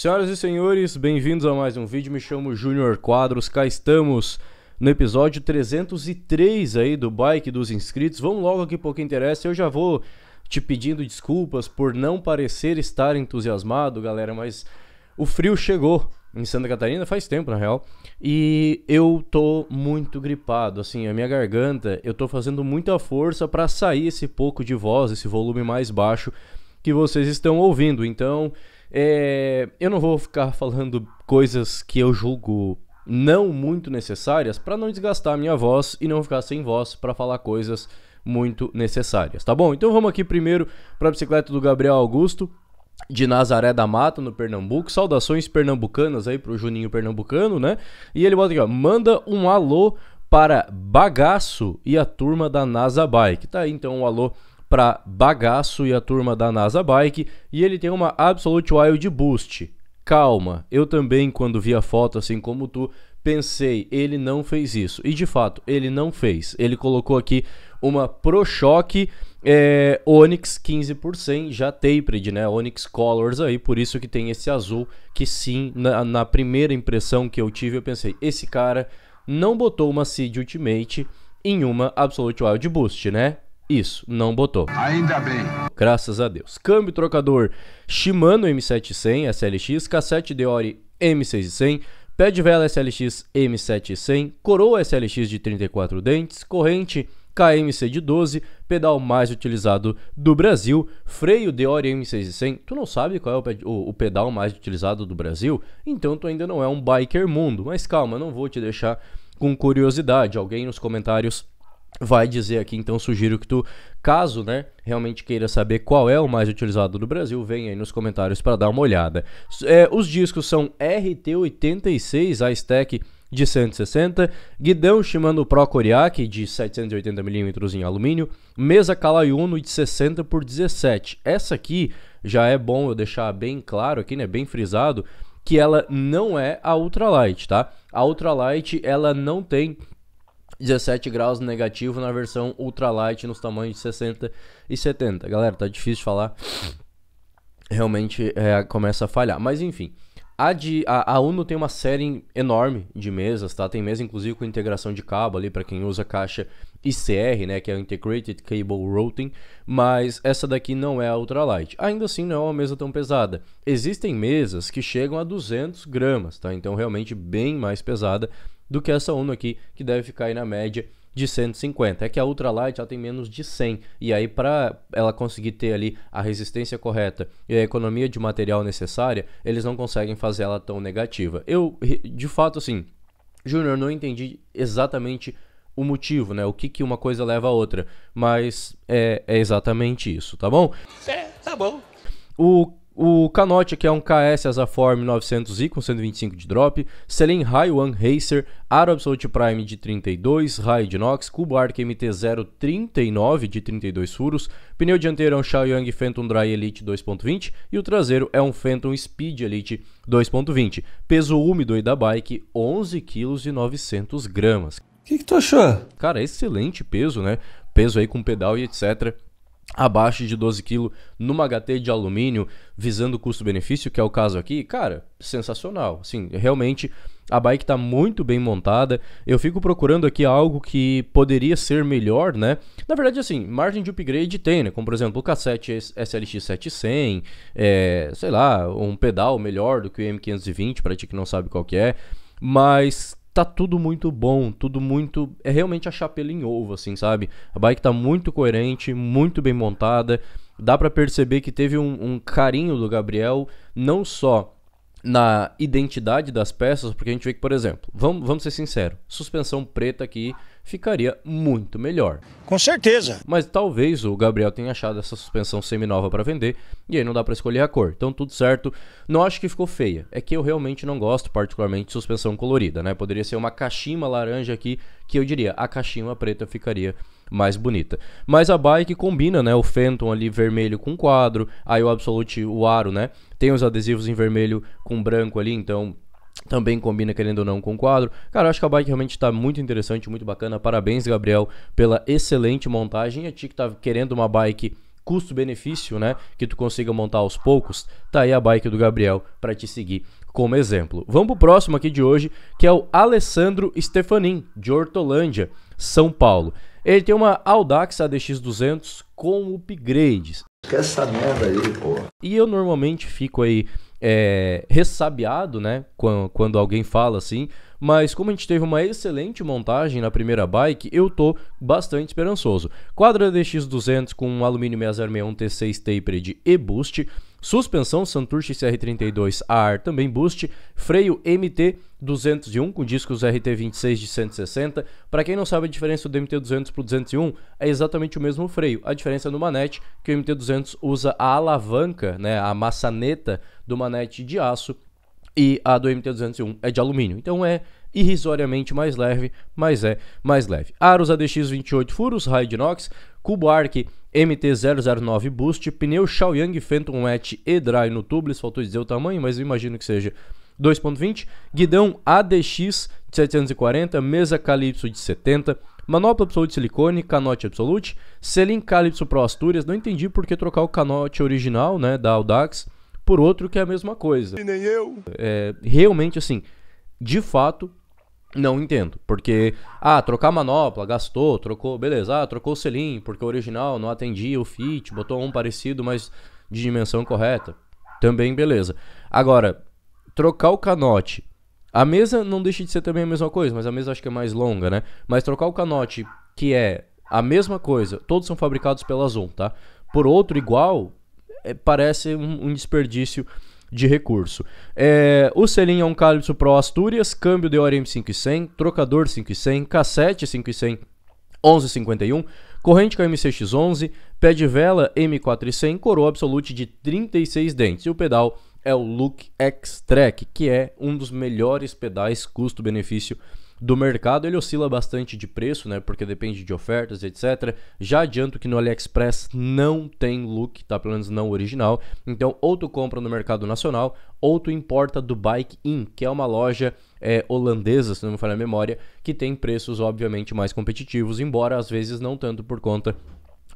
Senhoras e senhores, bem-vindos a mais um vídeo. Me chamo Júnior Quadros. Cá estamos no episódio 303 aí do Bike dos Inscritos. Vamos logo aqui pouco interessa. Eu já vou te pedindo desculpas por não parecer estar entusiasmado, galera, mas o frio chegou em Santa Catarina faz tempo, na real. E eu tô muito gripado, assim, a minha garganta, eu tô fazendo muita força para sair esse pouco de voz, esse volume mais baixo que vocês estão ouvindo. Então, é, eu não vou ficar falando coisas que eu julgo não muito necessárias para não desgastar minha voz e não ficar sem voz para falar coisas muito necessárias, tá bom? Então vamos aqui primeiro para a bicicleta do Gabriel Augusto de Nazaré da Mata, no Pernambuco. Saudações pernambucanas aí pro Juninho Pernambucano, né? E ele bota aqui, ó, manda um alô para Bagaço e a turma da NASA Bike. Tá aí então um alô para Bagaço e a turma da NASA Bike, e ele tem uma Absolute Wild Boost. Calma, eu também quando vi a foto assim como tu, pensei, ele não fez isso. E de fato, ele não fez. Ele colocou aqui uma Pro Shock é, Onyx 15%, já tapered, né? Onyx Colors aí, por isso que tem esse azul, que sim, na, na primeira impressão que eu tive, eu pensei, esse cara não botou uma Seed Ultimate em uma Absolute Wild Boost, né? Isso, não botou. Ainda bem. Graças a Deus. Câmbio trocador Shimano M700 SLX, cassete Deore M6100, pé de vela SLX M7100, coroa SLX de 34 dentes, corrente KMC de 12, pedal mais utilizado do Brasil, freio Deore M6100. Tu não sabe qual é o, pedal mais utilizado do Brasil? Então tu ainda não é um biker mundo. Mas calma, não vou te deixar com curiosidade. Alguém nos comentários vai dizer aqui, então sugiro que tu, caso, né, realmente queira saber qual é o mais utilizado do Brasil, vem aí nos comentários para dar uma olhada. É, os discos são RT86, a stack de 160, guidão Shimano Pro Koriak de 780mm em alumínio, mesa Kalayuno de 60 por 17. Essa aqui já é bom eu deixar bem claro aqui, né, bem frisado, que ela não é a ultralight, tá? A ultralight ela não tem 17 graus negativo na versão ultralight nos tamanhos de 60 e 70. Galera, tá difícil de falar. Realmente é, começa a falhar. Mas enfim, a, de, a, a, Uno tem uma série enorme de mesas, tá? Tem mesa inclusive com integração de cabo ali para quem usa caixa ICR, né, que é o Integrated Cable Routing, mas essa daqui não é a ultralight. Ainda assim, não é uma mesa tão pesada. Existem mesas que chegam a 200 gramas, tá? Então realmente bem mais pesada do que essa Uno aqui, que deve ficar aí na média de 150. É que a Ultralight ela tem menos de 100 e aí para ela conseguir ter ali a resistência correta e a economia de material necessária, eles não conseguem fazer ela tão negativa. Eu de fato assim, Júnior, não entendi exatamente o motivo, né? O que, que uma coisa leva a outra, mas é, é exatamente isso, tá bom? É, tá bom. O o Canote, que é um KS Asaform 900i com 125 de drop, Selen High One Racer, Aro Absolute Prime de 32, Raio de Nox, Cubo Arc MT039 de 32 furos, pneu dianteiro é um Xiaoyang Phantom Dry Elite 2.20 e o traseiro é um Phantom Speed Elite 2.20. Peso úmido aí da bike, 11 kg e 900 gramas. O que, que tu achou? Cara, excelente peso, né? Peso aí com pedal e etc abaixo de 12 kg numa HT de alumínio, visando custo-benefício, que é o caso aqui, cara, sensacional. Assim, realmente a bike está muito bem montada. Eu fico procurando aqui algo que poderia ser melhor, né? Na verdade, assim, margem de upgrade tem, né? Como, por exemplo, o cassete SLX 700, é, sei lá, um pedal melhor do que o M520, para ti que não sabe qual que é. Mas tá tudo muito bom, tudo muito. É realmente a pelo em ovo, assim, sabe? A bike tá muito coerente, muito bem montada. Dá para perceber que teve um, um, carinho do Gabriel, não só na identidade das peças, porque a gente vê que, por exemplo, vamos, vamos ser sinceros, suspensão preta aqui ficaria muito melhor. Com certeza. Mas talvez o Gabriel tenha achado essa suspensão semi nova para vender e aí não dá para escolher a cor. Então tudo certo. Não acho que ficou feia. É que eu realmente não gosto particularmente de suspensão colorida, né? Poderia ser uma cachimba laranja aqui que eu diria a cachimba preta ficaria mais bonita. Mas a bike combina, né? O Phantom ali vermelho com quadro, aí o Absolute, o aro, né? Tem os adesivos em vermelho com branco ali, então também combina, querendo ou não, com o quadro. Cara, acho que a bike realmente está muito interessante, muito bacana. Parabéns, Gabriel, pela excelente montagem. A ti que tá querendo uma bike custo-benefício, né, que tu consiga montar aos poucos, tá aí a bike do Gabriel para te seguir como exemplo. Vamos pro próximo aqui de hoje, que é o Alessandro Stefanin, de Hortolândia, São Paulo. Ele tem uma Audax ADX200 com upgrades. Que essa merda aí, pô. E eu normalmente fico aí é, ressabiado, né? Quando, quando alguém fala assim. Mas como a gente teve uma excelente montagem na primeira bike, eu tô bastante esperançoso. Quadra ADX 200 com alumínio 6061 T6 Tapered e boost. Suspensão Santurce cr 32 r também boost, freio MT 201 com discos RT26 de 160. Para quem não sabe a diferença do MT200 pro 201, é exatamente o mesmo freio. A diferença é no manete, que o MT200 usa a alavanca, né, a maçaneta do manete de aço e a do MT201 é de alumínio. Então é irrisoriamente mais leve, mas é mais leve. Aros ADX 28 furos, raio de inox, cubo arc MT-009 Boost, pneu Xiaoyang Phantom Wet E-Dry no tubeless, faltou dizer o tamanho, mas eu imagino que seja 2.20, guidão ADX 740, mesa Calypso de 70, manopla Absolute silicone, canote Absolute, selim Calypso Pro Astúrias, não entendi por que trocar o canote original, né, da Audax, por outro que é a mesma coisa. E nem eu. É, realmente, assim, de fato, não entendo, porque, ah, trocar a manopla, gastou, trocou, beleza, ah, trocou o selim, porque o original não atendia o fit, botou um parecido, mas de dimensão correta, também beleza. Agora, trocar o canote, a mesa não deixa de ser também a mesma coisa, mas a mesa acho que é mais longa, né? Mas trocar o canote, que é a mesma coisa, todos são fabricados pela Zon, tá? Por outro igual, é, parece um, um desperdício de recurso. É, o selim é um Calypso Pro Astúrias, câmbio DORM 5100, trocador 5100, cassete 5100 1151, corrente com MCX11, pé de vela m 4100 coroa absolute de 36 dentes e o pedal é o Look X-Track, que é um dos melhores pedais custo-benefício do mercado, ele oscila bastante de preço, né? Porque depende de ofertas, etc. Já adianto que no AliExpress não tem look, tá? Pelo menos não original. Então, ou tu compra no mercado nacional, ou tu importa do Bike In, que é uma loja é, holandesa, se não me falha a memória, que tem preços obviamente mais competitivos, embora às vezes não tanto por conta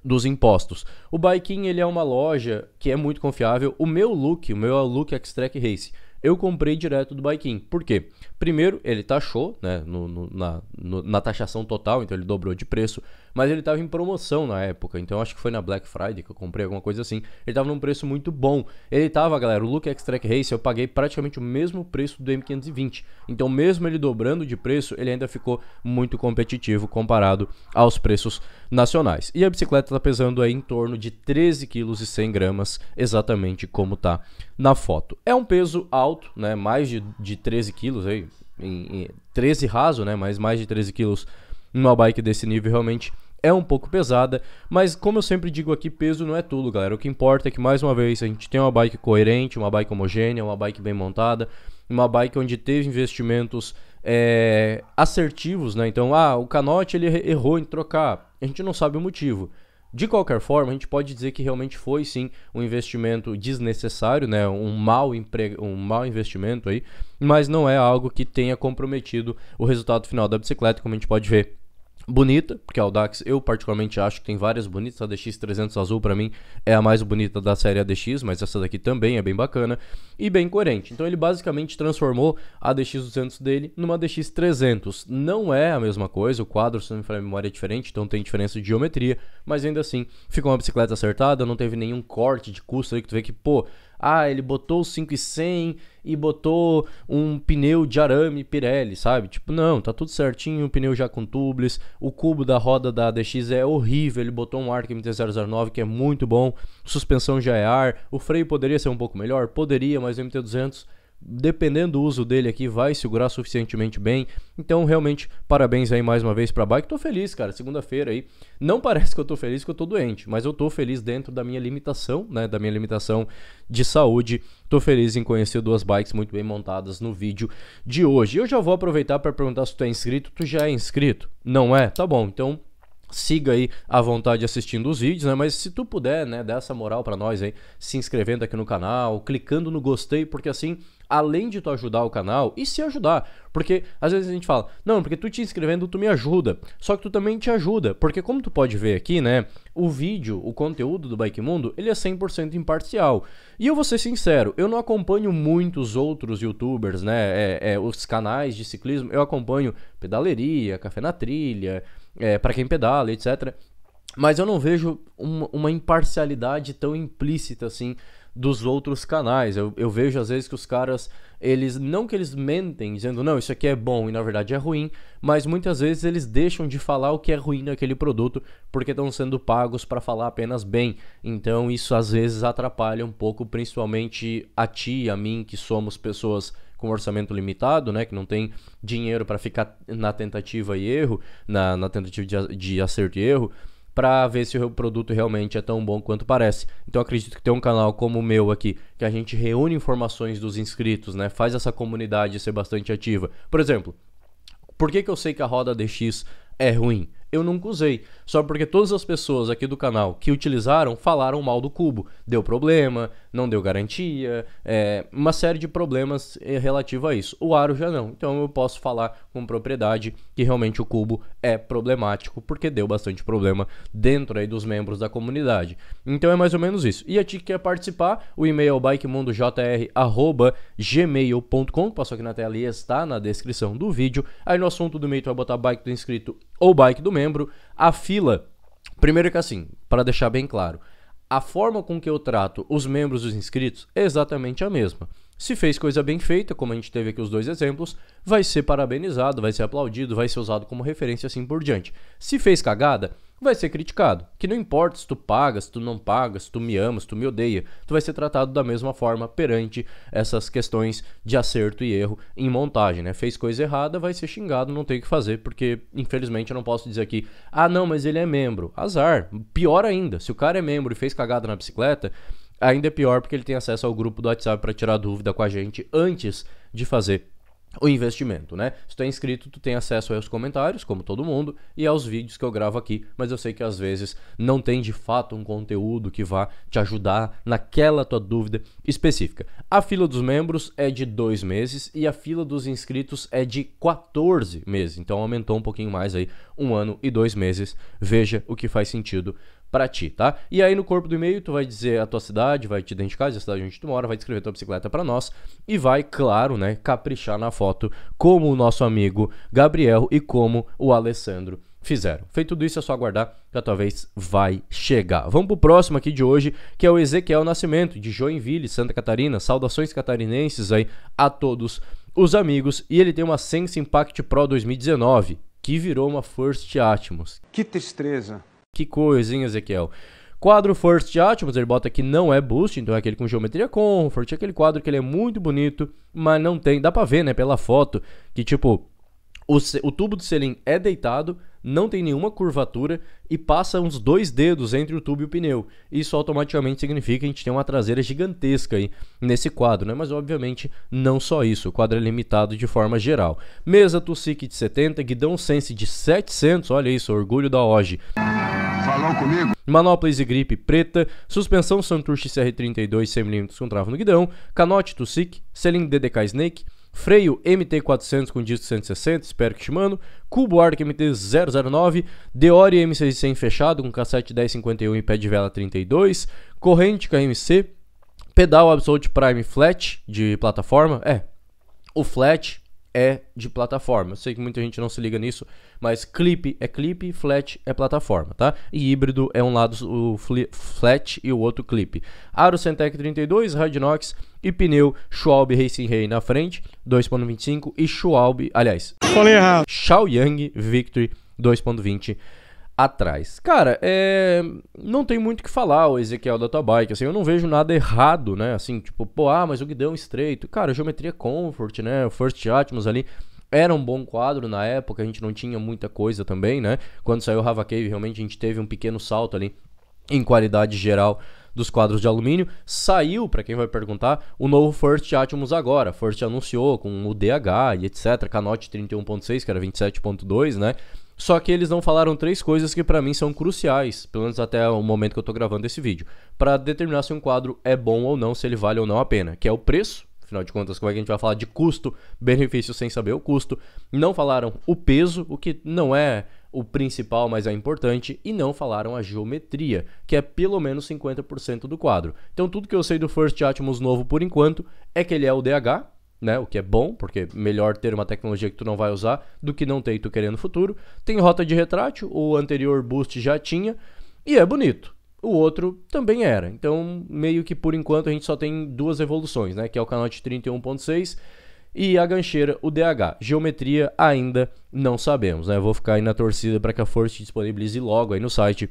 dos impostos. O Bike In, ele é uma loja que é muito confiável. O meu look, o meu é look X-Track Race eu comprei direto do Baikin. Por quê? Primeiro, ele taxou, né, no, no, na, no, na, taxação total, então ele dobrou de preço, mas ele estava em promoção na época, então acho que foi na Black Friday que eu comprei alguma coisa assim. Ele estava num preço muito bom. Ele estava, galera, o Look x Race eu paguei praticamente o mesmo preço do M520. Então, mesmo ele dobrando de preço, ele ainda ficou muito competitivo comparado aos preços nacionais. E a bicicleta está pesando aí em torno de 13 kg e 100 gramas, exatamente como tá na foto. É um peso alto, né? Mais de, de 13 quilos aí. Em, em 13 raso, né? Mas mais de 13 quilos numa bike desse nível realmente é um pouco pesada, mas como eu sempre digo aqui, peso não é tudo, galera. O que importa é que mais uma vez a gente tem uma bike coerente, uma bike homogênea, uma bike bem montada, uma bike onde teve investimentos é, assertivos, né? Então, ah, o canote ele errou em trocar, a gente não sabe o motivo. De qualquer forma, a gente pode dizer que realmente foi sim um investimento desnecessário, né? um, mal empre... um mau investimento aí, mas não é algo que tenha comprometido o resultado final da bicicleta, como a gente pode ver bonita, porque a Audax eu particularmente acho que tem várias bonitas. A DX300 azul para mim é a mais bonita da série ADX, mas essa daqui também é bem bacana e bem coerente. Então ele basicamente transformou a DX200 dele numa DX300. Não é a mesma coisa, o quadro, se não me falha a memória, é diferente, então tem diferença de geometria, mas ainda assim ficou uma bicicleta acertada, não teve nenhum corte de custo aí que tu vê que, pô, ah, ele botou 5100 e botou um pneu de arame Pirelli, sabe? Tipo, não, tá tudo certinho, o pneu já com tubeless, o cubo da roda da DX é horrível, ele botou um Arc MT-009 que é muito bom, suspensão já é ar, o freio poderia ser um pouco melhor? Poderia, mas o MT-200 dependendo do uso dele aqui, vai segurar suficientemente bem. Então, realmente, parabéns aí mais uma vez pra bike. Tô feliz, cara. Segunda-feira aí. Não parece que eu tô feliz que eu tô doente, mas eu tô feliz dentro da minha limitação, né? Da minha limitação de saúde. Tô feliz em conhecer duas bikes muito bem montadas no vídeo de hoje. Eu já vou aproveitar para perguntar se tu é inscrito. Tu já é inscrito? Não é? Tá bom, então siga aí à vontade assistindo os vídeos, né? Mas se tu puder, né, Dessa moral para nós aí, se inscrevendo aqui no canal, clicando no gostei, porque assim além de tu ajudar o canal e se ajudar. Porque às vezes a gente fala, não, porque tu te inscrevendo, tu me ajuda. Só que tu também te ajuda. Porque como tu pode ver aqui, né? O vídeo, o conteúdo do Bike Mundo, ele é 100% imparcial. E eu vou ser sincero, eu não acompanho muitos outros youtubers, né? É, é, os canais de ciclismo, eu acompanho Pedaleria, Café na Trilha, é, para quem pedala, etc. Mas eu não vejo uma, uma imparcialidade tão implícita assim dos outros canais. Eu, eu vejo às vezes que os caras, eles não que eles mentem dizendo não, isso aqui é bom e na verdade é ruim, mas muitas vezes eles deixam de falar o que é ruim naquele produto porque estão sendo pagos para falar apenas bem. Então isso às vezes atrapalha um pouco, principalmente a ti, a mim, que somos pessoas com orçamento limitado, né, que não tem dinheiro para ficar na tentativa e erro, na, na tentativa de, de acerto e erro para ver se o produto realmente é tão bom quanto parece. Então acredito que ter um canal como o meu aqui, que a gente reúne informações dos inscritos, né? Faz essa comunidade ser bastante ativa. Por exemplo, por que, que eu sei que a roda DX é ruim? eu nunca usei. Só porque todas as pessoas aqui do canal que utilizaram falaram mal do cubo. Deu problema, não deu garantia, é, uma série de problemas eh, relativo a isso. O aro já não. Então eu posso falar com propriedade que realmente o cubo é problemático, porque deu bastante problema dentro aí dos membros da comunidade. Então é mais ou menos isso. E a ti que quer participar, o e-mail é bikemundojr.gmail.com, passou aqui na tela e está na descrição do vídeo. Aí no assunto do meio tu vai botar bike do inscrito ou bike do membro. A fila, primeiro que assim, para deixar bem claro, a forma com que eu trato os membros dos inscritos é exatamente a mesma. Se fez coisa bem feita, como a gente teve aqui os dois exemplos, vai ser parabenizado, vai ser aplaudido, vai ser usado como referência assim por diante. Se fez cagada, vai ser criticado. Que não importa se tu pagas, se tu não pagas, se tu me amas, se tu me odeia, tu vai ser tratado da mesma forma perante essas questões de acerto e erro em montagem, né? Fez coisa errada, vai ser xingado, não tem o que fazer, porque infelizmente eu não posso dizer aqui, ah não, mas ele é membro. Azar. Pior ainda, se o cara é membro e fez cagada na bicicleta, ainda é pior porque ele tem acesso ao grupo do WhatsApp para tirar dúvida com a gente antes de fazer o investimento, né? Se tu é inscrito, tu tem acesso aos comentários, como todo mundo, e aos vídeos que eu gravo aqui, mas eu sei que às vezes não tem de fato um conteúdo que vá te ajudar naquela tua dúvida específica. A fila dos membros é de dois meses e a fila dos inscritos é de 14 meses, então aumentou um pouquinho mais aí, um ano e dois meses. Veja o que faz sentido para ti, tá? E aí no corpo do e-mail tu vai dizer a tua cidade, vai te identificar, a cidade onde tu mora, vai descrever tua bicicleta para nós e vai, claro, né, caprichar na foto como o nosso amigo Gabriel e como o Alessandro fizeram. Feito tudo isso, é só aguardar que a tua vez vai chegar. Vamos pro próximo aqui de hoje, que é o Ezequiel Nascimento, de Joinville, Santa Catarina. Saudações catarinenses aí a todos os amigos. E ele tem uma Sense Impact Pro 2019, que virou uma First Atmos. Que tristeza! Que coisa, hein, Ezequiel? Quadro First de Atmos, ele bota que não é boost, então é aquele com geometria comfort, é aquele quadro que ele é muito bonito, mas não tem, dá pra ver, né, pela foto, que tipo, o, o tubo do selim é deitado, não tem nenhuma curvatura e passa uns dois dedos entre o tubo e o pneu. Isso automaticamente significa que a gente tem uma traseira gigantesca aí nesse quadro, né? Mas obviamente não só isso, o quadro é limitado de forma geral. Mesa Tussic de 70, guidão Sense de 700, olha isso, orgulho da Música Falou comigo? Manoplas e gripe preta, suspensão Santur CR32 100mm com trava no guidão, canote Tussic, selim DDK Snake, freio MT400 com disco 160, espero que Shimano, cubo Arc MT009, Deore M6100 fechado com cassete 1051 e pé de vela 32, corrente KMC, pedal Absolute Prime Flat de plataforma, é, o flat é de plataforma. Eu sei que muita gente não se liga nisso, mas clip é clip, flat é plataforma, tá? E híbrido é um lado o flat e o outro clip. Aro Centec 32, Radinox e pneu Schwalbe Racing Rei na frente, 2.25 e Schwalbe, aliás, falei errado. Xiaoyang Victory 2.20 atrás. Cara, é... não tem muito o que falar o Ezequiel da tua bike, assim, eu não vejo nada errado, né? Assim, tipo, pô, ah, mas o guidão estreito. Cara, geometria comfort, né? O First Atmos ali era um bom quadro na época, a gente não tinha muita coisa também, né? Quando saiu o Rava Cave, realmente a gente teve um pequeno salto ali em qualidade geral dos quadros de alumínio. Saiu, para quem vai perguntar, o novo First Atmos agora. First anunciou com o DH e etc, canote 31.6, que era 27.2, né? Só que eles não falaram três coisas que para mim são cruciais, pelo menos até o momento que eu tô gravando esse vídeo, para determinar se um quadro é bom ou não, se ele vale ou não a pena, que é o preço, afinal de contas, como é que a gente vai falar de custo, benefício sem saber o custo? Não falaram o peso, o que não é o principal, mas é importante, e não falaram a geometria, que é pelo menos 50% do quadro. Então tudo que eu sei do First Atmos novo por enquanto é que ele é o DH, né? O que é bom, porque melhor ter uma tecnologia que tu não vai usar do que não ter e tu querer no futuro. Tem rota de retrátil, o anterior Boost já tinha e é bonito. O outro também era. Então, meio que por enquanto a gente só tem duas evoluções, né? Que é o canote 31.6 e a gancheira, o DH. Geometria ainda não sabemos, né? Eu vou ficar aí na torcida para que a Force disponibilize logo aí no site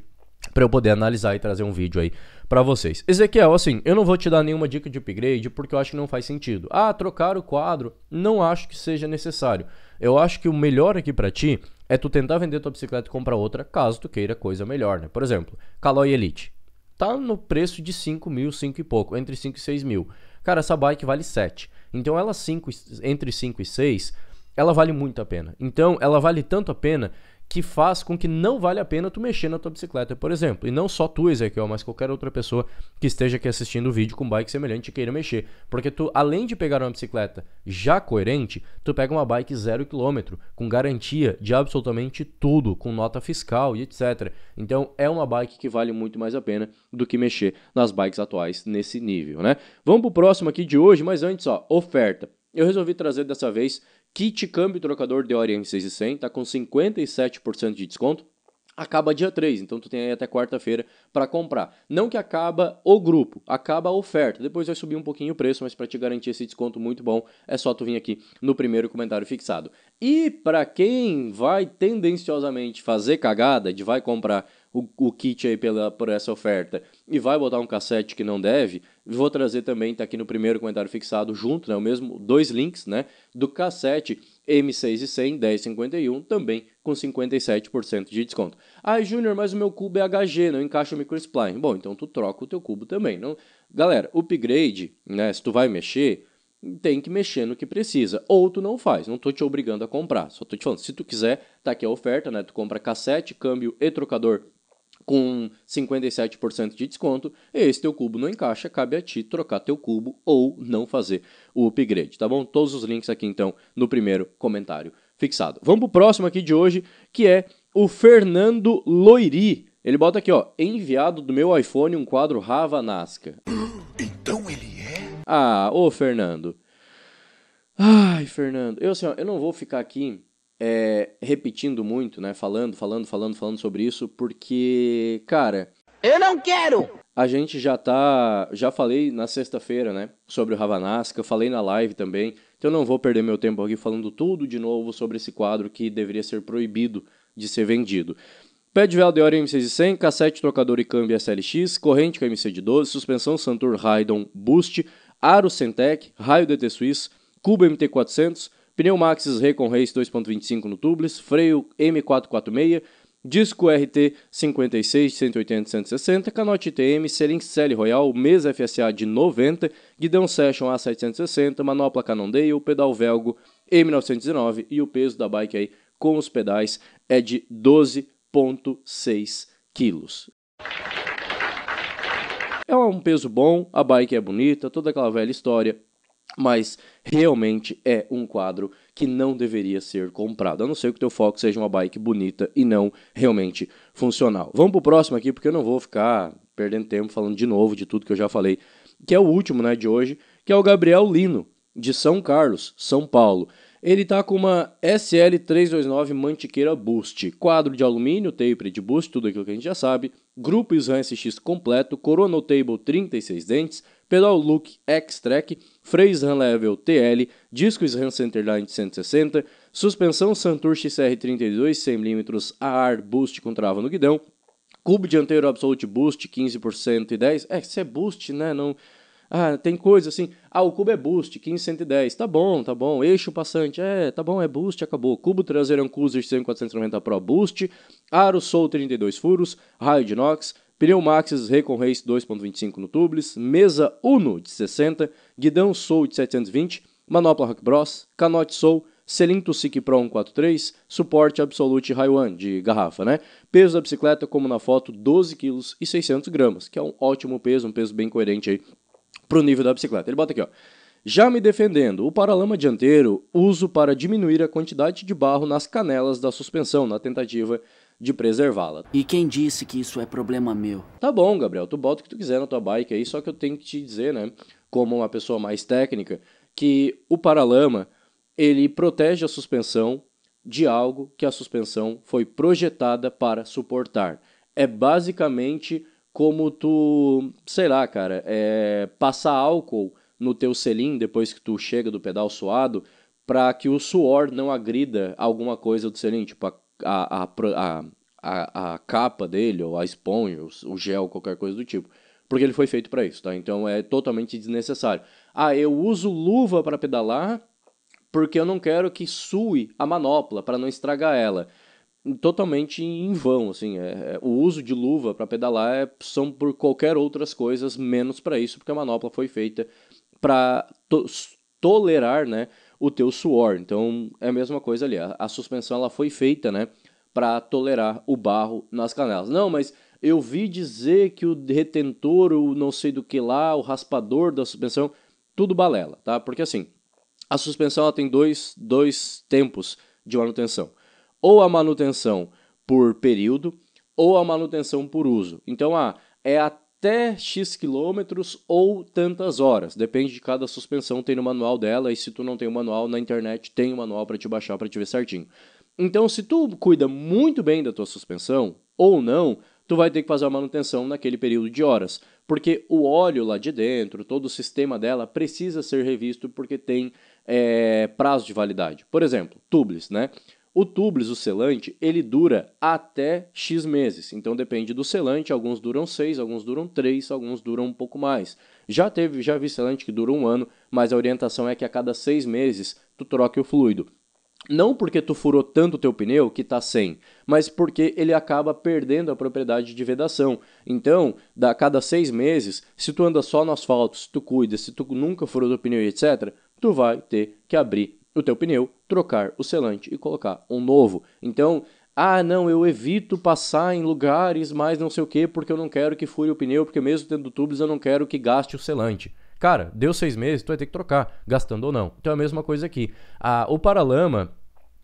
para eu poder analisar e trazer um vídeo aí para vocês. Ezequiel, assim, eu não vou te dar nenhuma dica de upgrade porque eu acho que não faz sentido. Ah, trocar o quadro, não acho que seja necessário. Eu acho que o melhor aqui para ti é tu tentar vender tua bicicleta e comprar outra, caso tu queira coisa melhor, né? Por exemplo, Caloi Elite. Tá no preço de 5 mil, 5 e pouco, entre 5 e 6 mil. Cara, essa bike vale 7. Então ela 5, entre 5 e 6, ela vale muito a pena. Então ela vale tanto a pena que faz com que não vale a pena tu mexer na tua bicicleta, por exemplo. E não só tu, Ezequiel, mas qualquer outra pessoa que esteja aqui assistindo o vídeo com bike semelhante e queira mexer. Porque tu, além de pegar uma bicicleta já coerente, tu pega uma bike zero quilômetro, com garantia de absolutamente tudo, com nota fiscal e etc. Então é uma bike que vale muito mais a pena do que mexer nas bikes atuais nesse nível, né? Vamos pro próximo aqui de hoje, mas antes, ó, oferta. Eu resolvi trazer dessa vez Kit câmbio trocador DORM 600 está com 57% de desconto. Acaba dia 3, então tu tem aí até quarta-feira para comprar. Não que acaba o grupo, acaba a oferta. Depois vai subir um pouquinho o preço, mas para te garantir esse desconto muito bom, é só tu vir aqui no primeiro comentário fixado. E para quem vai tendenciosamente fazer cagada de vai comprar o, o kit aí pela, por essa oferta e vai botar um cassete que não deve, vou trazer também, tá aqui no primeiro comentário fixado junto, né, o mesmo, dois links, né, do cassete M6 e 100 1051 também com 57% de desconto. Ah, Júnior, mas o meu cubo é HG, não encaixa o microspline. Bom, então tu troca o teu cubo também, não? Galera, upgrade, né, se tu vai mexer, tem que mexer no que precisa. Ou tu não faz, não tô te obrigando a comprar. Só tô te falando, se tu quiser, tá aqui a oferta, né? Tu compra cassete, câmbio e trocador com 57% de desconto, esse teu cubo não encaixa, cabe a ti trocar teu cubo ou não fazer o upgrade, tá bom? Todos os links aqui então no primeiro comentário fixado. Vamos pro próximo aqui de hoje, que é o Fernando Loiri. Ele bota aqui, ó, enviado do meu iPhone um quadro Rava Nazca. Então ele é? Ah, ô Fernando. Ai, Fernando, eu, assim, ó, eu não vou ficar aqui é, repetindo muito, né? Falando, falando, falando, falando sobre isso, porque, cara. Eu não quero! A gente já tá. Já falei na sexta-feira, né? Sobre o Ravanasca, falei na live também. Então não vou perder meu tempo aqui falando tudo de novo sobre esse quadro que deveria ser proibido de ser vendido. Pé de vela de hora m cassete, trocador e câmbio SLX, corrente MC de 12, suspensão Santur Raidon Boost, aro Sentec, raio DT Suíço, cubo MT400, pneu Maxxis Recon Race 2.25 no tubeless, freio M446, disco RT 56 180 160, canote TM Selincele Royal, mesa FSA de 90, guidão Session A760, manopla Cannondale, pedal Velgo M919 e o peso da bike aí com os pedais é de 12.6 quilos. É um peso bom, a bike é bonita, toda aquela velha história, mas realmente é um quadro que não deveria ser comprado, a não ser que o teu foco seja uma bike bonita e não realmente funcional. Vamos pro próximo aqui, porque eu não vou ficar perdendo tempo falando de novo de tudo que eu já falei, que é o último né, de hoje, que é o Gabriel Lino, de São Carlos, São Paulo. Ele tá com uma SL329 Mantiqueira Boost, quadro de alumínio, taper de boost, tudo aquilo que a gente já sabe, grupo SRAM SX completo, Coronotable Table 36 dentes, pedal Look X-Track, freio Level TL, discos Ram Centerline 160, suspensão Santur XR32 100mm ar boost com trava no guidão, cubo dianteiro Absolute Boost 15% e 10, é, isso é boost, né, não... Ah, tem coisa assim. Ah, o cubo é boost, 1510. Tá bom, tá bom. Eixo passante, é, tá bom, é boost, acabou. Cubo traseiro Ancuser 10490 Pro Boost. Aro Soul 32 furos. Raio de inox. Pneu Maxis Recon Race 2.25 no tubeless, mesa Uno de 60, guidão Soul de 720, manopla Rock Bros, canote Soul, Selinto Sick Pro 143, suporte Absolute One de garrafa, né? Peso da bicicleta, como na foto, 12 kg e 600 gramas, que é um ótimo peso, um peso bem coerente aí pro nível da bicicleta. Ele bota aqui, ó. Já me defendendo, o paralama dianteiro uso para diminuir a quantidade de barro nas canelas da suspensão na tentativa de de preservá-la. E quem disse que isso é problema meu? Tá bom, Gabriel, tu bota o que tu quiser na tua bike aí, só que eu tenho que te dizer, né, como uma pessoa mais técnica, que o paralama ele protege a suspensão de algo que a suspensão foi projetada para suportar. É basicamente como tu, sei lá, cara, é passar álcool no teu selim depois que tu chega do pedal suado para que o suor não agrida alguma coisa do selim, tipo a a, a, a, a capa dele, ou a esponja, o gel, qualquer coisa do tipo. Porque ele foi feito para isso, tá? Então é totalmente desnecessário. Ah, eu uso luva para pedalar porque eu não quero que sue a manopla para não estragar ela. Totalmente em vão, assim. É, é, o uso de luva para pedalar é, são por qualquer outras coisas, menos para isso, porque a manopla foi feita para to tolerar né, o teu suor. Então é a mesma coisa ali. A, a suspensão ela foi feita, né, para tolerar o barro nas canelas. Não, mas eu vi dizer que o retentor, o não sei do que lá, o raspador da suspensão, tudo balela, tá? Porque assim, a suspensão ela tem dois, dois tempos de manutenção. Ou a manutenção por período, ou a manutenção por uso. Então, ah, é a até X quilômetros ou tantas horas. Depende de cada suspensão, tem no manual dela, e se tu não tem o manual, na internet tem o manual para te baixar para te ver certinho. Então, se tu cuida muito bem da tua suspensão ou não, tu vai ter que fazer a manutenção naquele período de horas, porque o óleo lá de dentro, todo o sistema dela precisa ser revisto porque tem é, prazo de validade. Por exemplo, tubos, né? O tublis, o selante, ele dura até X meses. Então depende do selante, alguns duram 6, alguns duram 3, alguns duram um pouco mais. Já teve, já vi selante que dura um ano, mas a orientação é que a cada 6 meses tu troque o fluido. Não porque tu furou tanto o teu pneu que tá sem, mas porque ele acaba perdendo a propriedade de vedação. Então, a cada seis meses, se tu anda só no asfalto, se tu cuida, se tu nunca furou teu pneu, etc., tu vai ter que abrir o teu pneu, trocar o selante e colocar um novo. Então, ah, não, eu evito passar em lugares mais não sei o que porque eu não quero que fure o pneu, porque mesmo tendo tubos eu não quero que gaste o selante. Cara, deu seis meses, tu vai ter que trocar, gastando ou não. Então é a mesma coisa aqui. Ah, o paralama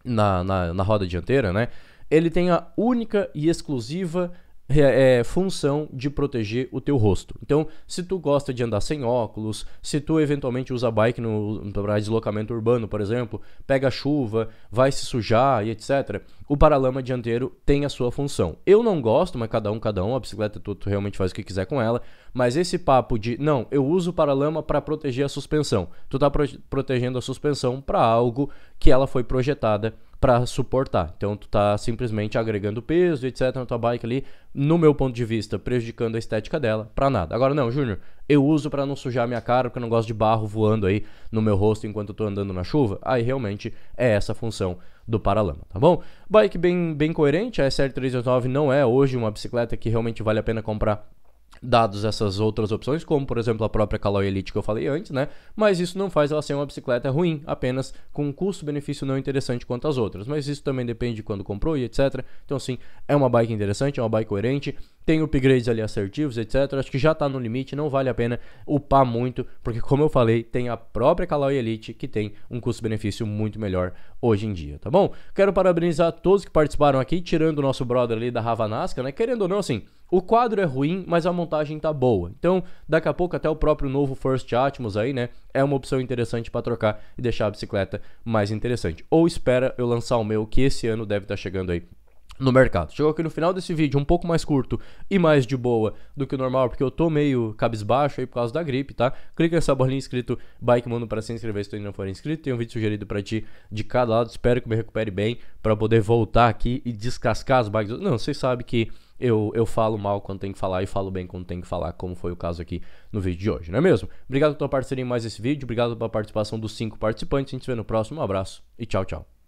na, na, na roda dianteira, né? Ele tem a única e exclusiva é, função de proteger o teu rosto. Então, se tu gosta de andar sem óculos, se tu eventualmente usa bike no para deslocamento urbano, por exemplo, pega chuva, vai se sujar e etc., o paralama dianteiro tem a sua função. Eu não gosto, mas cada um, cada um, a bicicleta tu, tu realmente faz o que quiser com ela, mas esse papo de, não, eu uso o paralama para proteger a suspensão. Tu tá pro protegendo a suspensão para algo que ela foi projetada para suportar. Então tu tá simplesmente agregando peso, etc, na tua bike ali, no meu ponto de vista, prejudicando a estética dela, para nada. Agora não, Júnior, eu uso para não sujar minha cara, porque eu não gosto de barro voando aí no meu rosto enquanto eu tô andando na chuva. Aí realmente é essa a função do paralama, tá bom? Bike bem, bem coerente, a sr 309 não é hoje uma bicicleta que realmente vale a pena comprar dados essas outras opções, como por exemplo a própria Caloi Elite que eu falei antes, né? Mas isso não faz ela ser uma bicicleta ruim, apenas com um custo-benefício não interessante quanto as outras. Mas isso também depende de quando comprou e etc. Então sim, é uma bike interessante, é uma bike coerente, tem upgrades ali assertivos, etc. Acho que já está no limite, não vale a pena upar muito, porque como eu falei, tem a própria Caloi Elite que tem um custo-benefício muito melhor hoje em dia, tá bom? Quero parabenizar todos que participaram aqui, tirando o nosso brother ali da Ravanasca, né? Querendo ou não, assim, o quadro é ruim, mas a montagem tá boa. Então, daqui a pouco até o próprio novo First Atmos aí, né? É uma opção interessante para trocar e deixar a bicicleta mais interessante. Ou espera eu lançar o meu, que esse ano deve estar tá chegando aí no mercado. Chegou aqui no final desse vídeo, um pouco mais curto e mais de boa do que o normal, porque eu tô meio cabisbaixo aí por causa da gripe, tá? Clica nessa bolinha escrito Bike Mundo para se inscrever se tu ainda não for inscrito. Tem um vídeo sugerido para ti de cada lado. Espero que me recupere bem para poder voltar aqui e descascar as bikes. Não, vocês sabem que eu, eu falo mal quando tem que falar e falo bem quando tem que falar, como foi o caso aqui no vídeo de hoje, não é mesmo? Obrigado pela tua parceria em mais esse vídeo, obrigado pela participação dos cinco participantes. A gente se vê no próximo, um abraço e tchau, tchau.